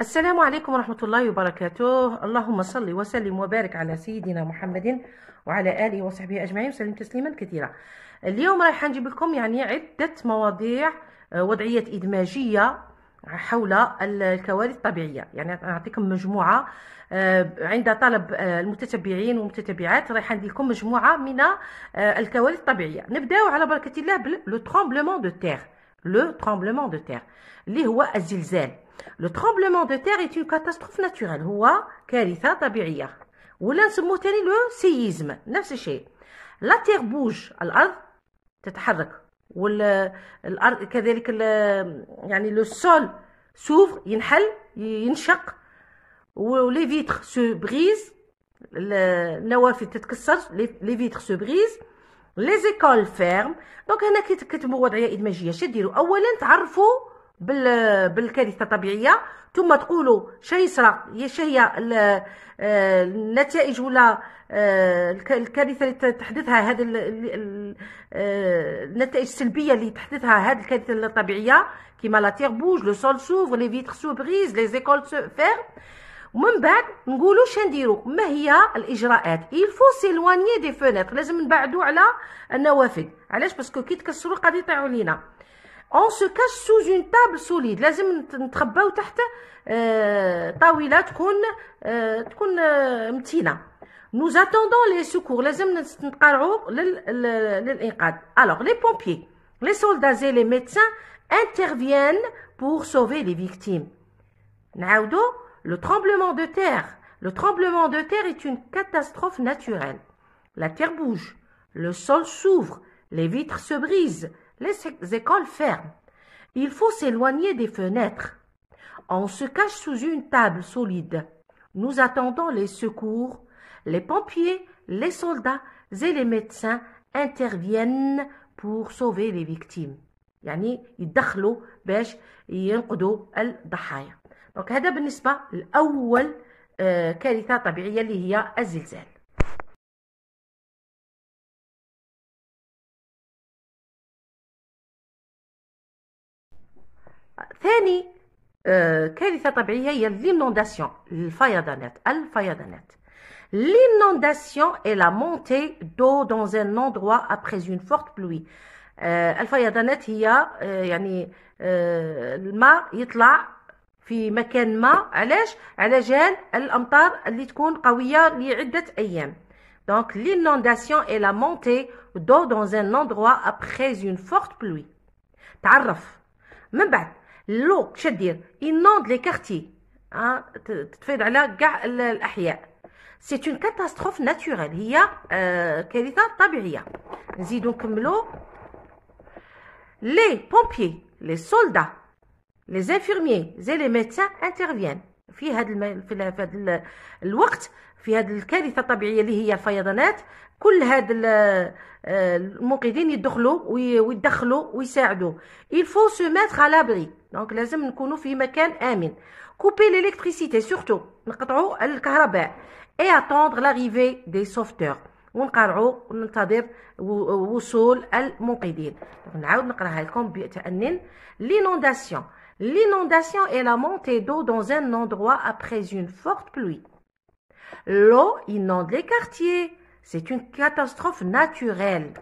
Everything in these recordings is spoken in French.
السلام عليكم ورحمة الله وبركاته اللهم صل وسلم وبارك على سيدنا محمد وعلى آله وصحبه أجمعين وسلم تسليما كثيرا اليوم رايحة نجيب لكم يعني عدة مواضيع آه، وضعية إدماجية حول الكوارث الطبيعية يعني نعطيكم مجموعة آه، عند طلب آه، المتتبعين والمتتبعات رايحة ندير لكم مجموعة من الكوارث الطبيعية نبداو على بركة الله بلو ترومبلمون دو تيغ لو ترومبلمون دو تيغ اللي هو الزلزال لو تخومبلومون دو تيغ ايت اون كاتاستروف ناتورال هو كارثه طبيعيه ولا نسموه تاني لو سييزم نفس الشيء لا تيغ بوج الارض تتحرك والارض كذلك يعني لو سول سوف ينحل ينشق ولي فيتر سو بريز النوافذ تتكسر لي فيتر سو بريز لي زيكول فيرم دونك هنا كي تكتبوا وضعيه ادماجيه شديروا اولا تعرفوا بالكارثه الطبيعيه ثم تقولوا شيسرى هي آه، النتائج ولا آه، الكارثه اللي تحدثها هذا آه، النتائج السلبيه اللي تحدثها هذه الكارثه الطبيعيه كيما لا تيغ بوج لو سول سوف لي فيتر بريز لي زيكول فير ومن بعد نقولوا شنو نديروا ما هي الاجراءات يلفو سيلواني دي فونيتر لازم نبعدوا على النوافذ علاش باسكو كي تكسروا قد يطيعوا لينا on se cache sous une table solide euh, euh, euh, nous attendons les secours alors les pompiers les soldats et les médecins interviennent pour sauver les victimes le tremblement de terre le tremblement de terre est une catastrophe naturelle la terre bouge le sol s'ouvre les vitres se brisent les écoles ferment. Il faut s'éloigner des fenêtres. On se cache sous une table solide. Nous attendons les secours. Les pompiers, les soldats et les médecins interviennent pour sauver les victimes. يعني ثاني l'inondation, L'inondation est la montée d'eau dans un endroit après une forte pluie. الفيضانات l'inondation est la montée d'eau dans un endroit après une forte pluie euh, l'eau, inonde les quartiers, C'est une catastrophe naturelle, il y a, Les pompiers, les soldats, les infirmiers et les médecins interviennent. في هذا الم... في هذا الوقت في هذه الكارثه الطبيعيه اللي هي الفيضانات كل هذا آه، المنقذين يدخلوا ويدخلوا ويساعدوا الفو سو ماتر على لابري دونك لازم نكونوا في مكان امن كوبي ليليكتريسيتي سورتو نقطعوا الكهرباء اي اتوندر لاغيفي دي سوفتور ونقرعوا وننتظر وصول المنقذين نعاود نقراها لكم بتأنن لينونداسيون l'inondation est la montée d'eau dans un endroit après une forte pluie. L'eau inonde les quartiers. C'est une catastrophe naturelle.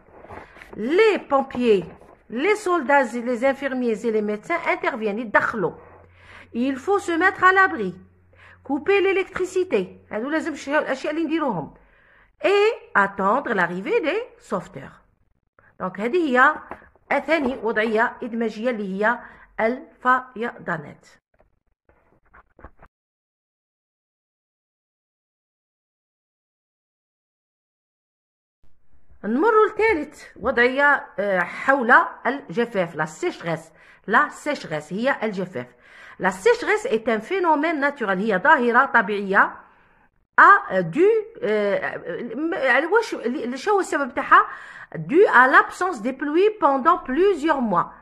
Les pompiers, les soldats, les infirmiers et les médecins interviennent. l'eau. Il faut se mettre à l'abri. Couper l'électricité. Et attendre l'arrivée des sauveteurs. Donc, الفيضانات نمر لثالث وضعية آه، حول الجفاف لا سيشغيس لا سيشغيس هي الجفاف لا سيشغيس هي ان فينومين ناتورال هي ظاهرة طبيعية ا دو واش شنو هو السبب تاعها دو ا لابسونس دي بلوي بوندون بليزيور mois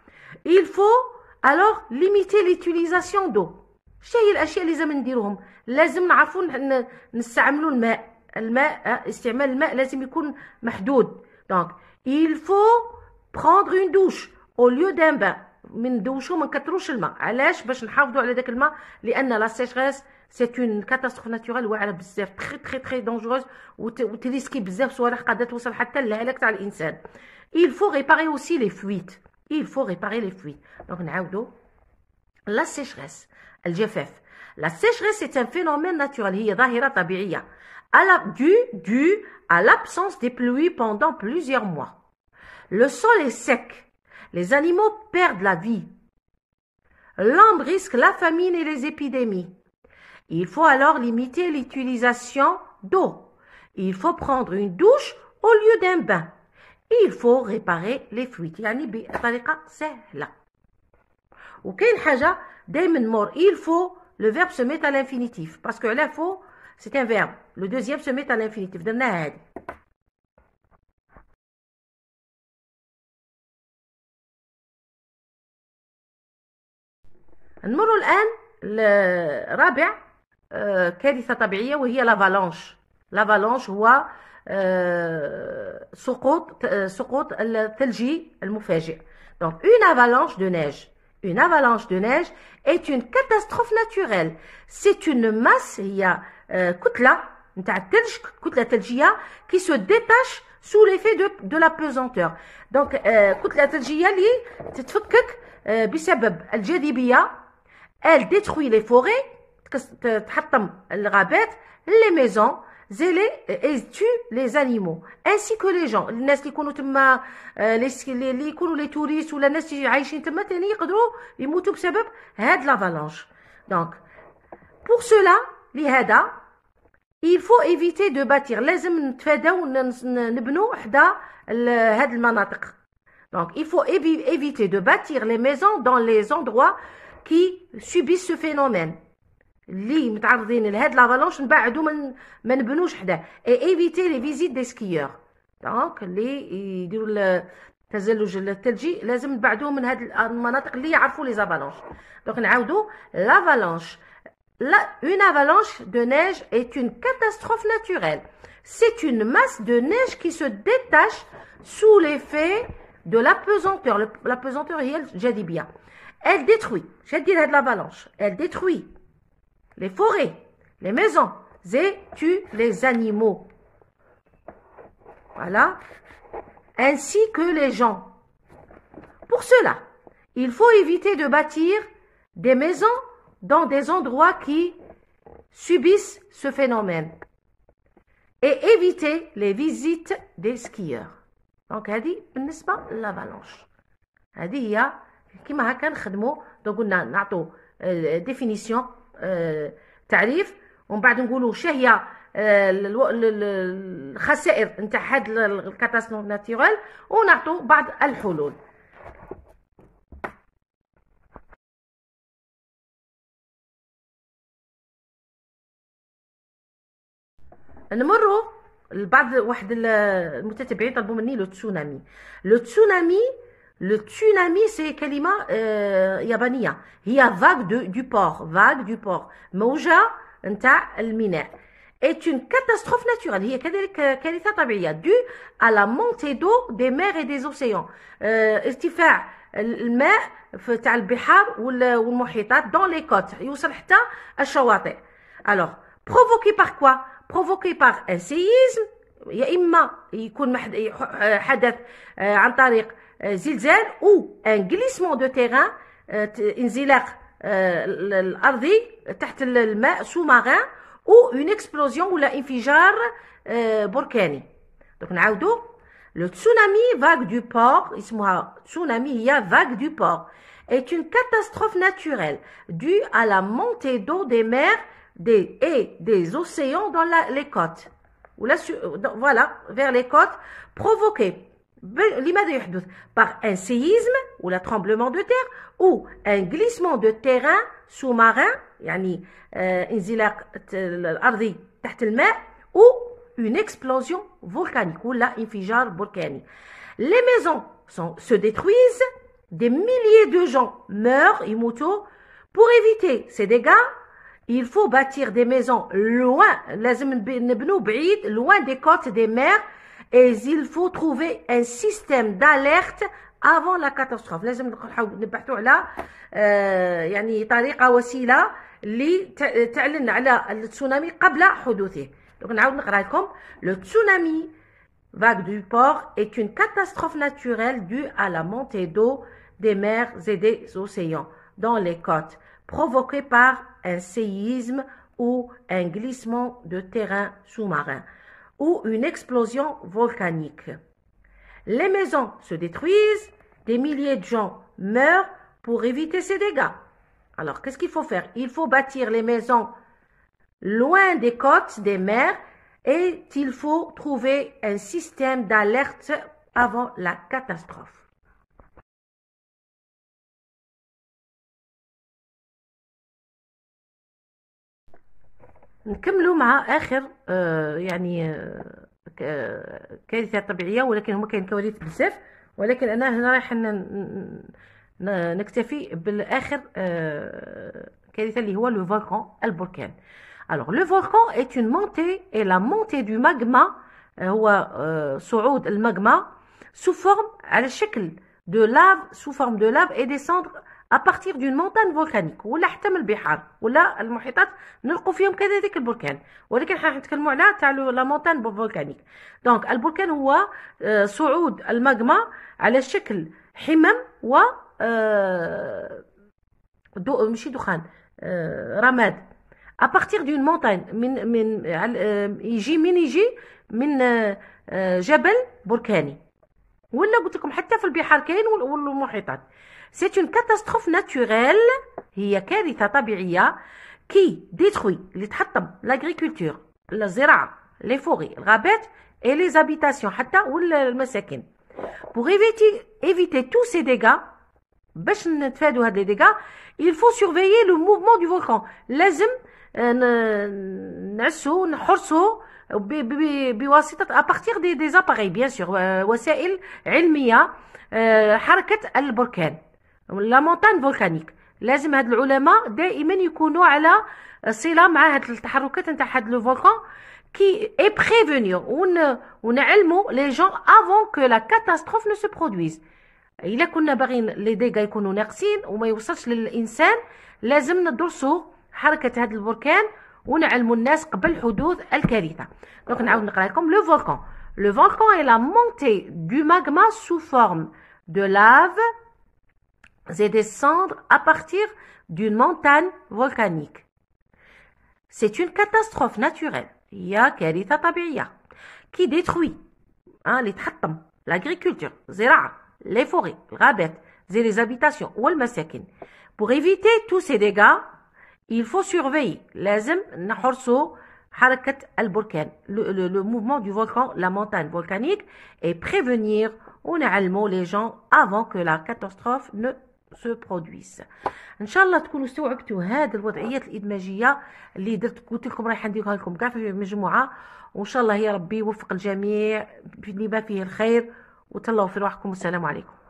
il faut alors limiter l'utilisation d'eau شنو الاشياء اللي لازم نديروهم لازم نعرفوا نستعملوا الماء الماء آه، استعمال الماء لازم يكون محدود دونك il faut prendre une douche au lieu d'un bain من دوشو ما نكثروش الماء علاش باش نحافظوا على داك الماء لان لا سيغريس سي اون كاتاستروف ناتورال واعره بزاف تري تري تري دونجوروز وتريسكي بزاف صوالح قادره توصل حتى للهلاك تاع الانسان il faut réparer aussi les fuites il faut réparer les fuites. Donc, avons La sécheresse, le La sécheresse est un phénomène naturel, dû, dû à l'absence des pluies pendant plusieurs mois. Le sol est sec, les animaux perdent la vie. L'homme risque la famine et les épidémies. Il faut alors limiter l'utilisation d'eau. Il faut prendre une douche au lieu d'un bain il faut réparer les fuites يعني بطريقه سهله وكاين حاجه دائما il faut le verbe se met à l'infinitif parce que il faut c'est un verbe le deuxième se met à l'infinitif درنا le سقوط سقوط الثلجي المفاجئ donc une avalanche de neige une avalanche de neige est une catastrophe naturelle c'est une masse هي كتلة نتاع الثلج كتلة ثلجية qui se détache sous l'effet de, de la pesanteur donc كتلة ثلجية اللي تتفكك بسبب الجاذبية elle détruit les forêts تحطم الغابات les maisons zélé euh, et tue les animaux ainsi que les gens les qui يكونوا تما لي لي يكونوا لي touristes ولا الناس اللي عايشين تما ثاني يقدروا يموتوا بسبب هاد l'avalanche donc pour cela لهذا il faut éviter de bâtir لازم نتفاداو نبنوا حدا هاد المناطق donc il faut éviter de bâtir les maisons dans les endroits qui subissent ce phénomène les qui sont exposés à cette avalanche, on les éloigne, on ne construit pas dedans. Éviter les visites des skieurs. Donc, les qui font du ski de neige, il faut les éloigner de ces zones qui savent les avalanches. Donc, on réaude l'avalanche. une avalanche de neige est une catastrophe naturelle. C'est une masse de neige qui se détache sous l'effet de la pesanteur, la pesanteur hél gazibia. Elle détruit. Qu'est-ce qui fait cette Elle détruit les forêts, les maisons et tu les animaux. Voilà. Ainsi que les gens. Pour cela, il faut éviter de bâtir des maisons dans des endroits qui subissent ce phénomène et éviter les visites des skieurs. Donc, elle dit, n'est-ce pas, l'avalanche. Elle dit, il y a, qui m'a euh, définition آه، تعريف ومن بعد نقولوا شهي آه، الخسائر نتاع هاد الكاتاسنو ناتيرال ونعطوا بعض الحلول نمروا لبعض واحد المتتبعين طلبوا مني لو تسونامي لو تسونامي Le tsunami, c'est kalima euh, yabaniya. Il y a vague de, du port, vague du port. Mouja, nta el mina Est une catastrophe naturelle. Il y a due à la montée d'eau des mers et des océans. Euh, الماء تاع البحار والمحيطات dans les côtes يوصل حتى الشواطئ. Alors, provoqué par quoi Provoqué par un séisme, Il y a يا إما يكون حدث عن طريق un euh, ou un glissement de terrain, euh, un euh, sous-marin ou une explosion ou la éruption volcanique. Donc, nous le tsunami, vague du port. Isma, tsunami, il vague du port est une catastrophe naturelle due à la montée d'eau des mers et des océans dans les côtes voilà vers les côtes provoquée par un séisme ou la tremblement de terre ou un glissement de terrain sous-marin euh, euh, ou une explosion volcanique ou la infijar volcanique les maisons se détruisent des milliers de gens meurent pour éviter ces dégâts il faut bâtir des maisons loin loin des côtes des mers et il faut trouver un système d'alerte avant la catastrophe euh, Le tsunami vague du port est une catastrophe naturelle due à la montée d'eau des mers et des océans dans les côtes provoquée par un séisme ou un glissement de terrain sous-marin ou une explosion volcanique. Les maisons se détruisent, des milliers de gens meurent pour éviter ces dégâts. Alors qu'est-ce qu'il faut faire Il faut bâtir les maisons loin des côtes, des mers, et il faut trouver un système d'alerte avant la catastrophe. نكملوا مع اخر آه، يعني آه، آه، كارثه طبيعيه ولكن هما كاين كوارث بزاف ولكن انا هنا رايح نكتفي بالاخر كارثه اللي هو لو فولكان البركان الوغ لو فولكان اي اون مونتي اي لا مونتي دو ماغما هو صعود الماغما سو فورم على شكل دو لاف سو فورم دو لاف اي دي سوندر ابارتيغ دون مونتان فولكانيك ولا حتى من البحار ولا المحيطات نلقوا فيهم كذلك البركان ولكن حنا نتكلموا على تاع لا مونتان فولكانيك دونك البركان هو آه، صعود الماغما على شكل حمم و آه، دو ماشي دخان آه، رماد ابارتيغ دون مونتان من من يجي من يجي من جبل بركاني ولا قلت لكم حتى في البحار كاين والمحيطات سي اون كاتاستروف ناتوريل هي كارثه طبيعيه كي ديتروي اللي تحطم لاغريكولتور الزراعه لي فوغي الغابات اي لي زابيتاسيون حتى والمساكن بوغ ايفيتي ايفيتي تو سي ديغا باش نتفادوا هاد لي ديغا il faut surveiller le mouvement du volcan لازم نعسو نحرسو بواسطه ابارتيغ دي دي زاباري بيان سور وسائل علميه حركه البركان لا مونتان فولكانيك لازم هاد العلماء دائما يكونوا على صله مع هاد التحركات نتاع هاد لو فولكان كي اي prévenir ون ونعلموا لي جون افون كو لا كاتاستروف نو سو برودويز الا كنا باغيين لي ديغا يكونوا ناقصين وما يوصلش للانسان لازم ندرسوا حركه هاد البركان Le volcan est la montée du magma sous forme de lave et des cendres à partir d'une montagne volcanique. C'est une catastrophe naturelle, qui détruit hein, les les l'agriculture, les forêts, les les habitations Pour éviter tous ces dégâts, يلفو سيرفي لازم نحرسو حركة البركان لو موفمون دو فولكان لا مونتان فولكانيك اي بريفونير ونعلمو لي جون افون كو لا كاتاستروف نو سو برودويس ان شاء الله تكونوا استوعبتوا هذه الوضعيات الادماجيه اللي درت قلت لكم رايحه نديرها لكم كاع في مجموعه وان شاء الله يا ربي يوفق الجميع بما فيه الخير وتهلاو في روحكم والسلام عليكم